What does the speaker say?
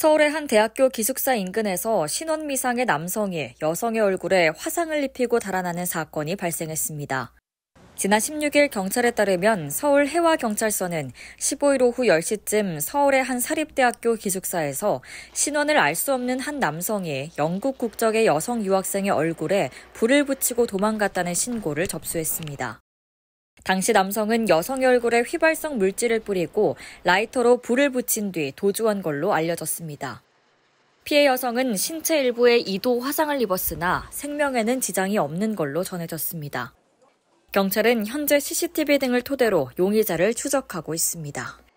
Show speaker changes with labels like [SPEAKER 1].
[SPEAKER 1] 서울의 한 대학교 기숙사 인근에서 신원 미상의 남성이 여성의 얼굴에 화상을 입히고 달아나는 사건이 발생했습니다. 지난 16일 경찰에 따르면 서울 해와경찰서는 15일 오후 10시쯤 서울의 한 사립대학교 기숙사에서 신원을 알 수 없는 한 남성이 영국 국적의 여성 유학생의 얼굴에 불을 붙이고 도망갔다는 신고를 접수했습니다. 당시 남성은 여성의 얼굴에 휘발성 물질을 뿌리고 라이터로 불을 붙인 뒤 도주한 걸로 알려졌습니다. 피해 여성은 신체 일부에 2도 화상을 입었으나 생명에는 지장이 없는 걸로 전해졌습니다. 경찰은 현재 CCTV 등을 토대로 용의자를 추적하고 있습니다.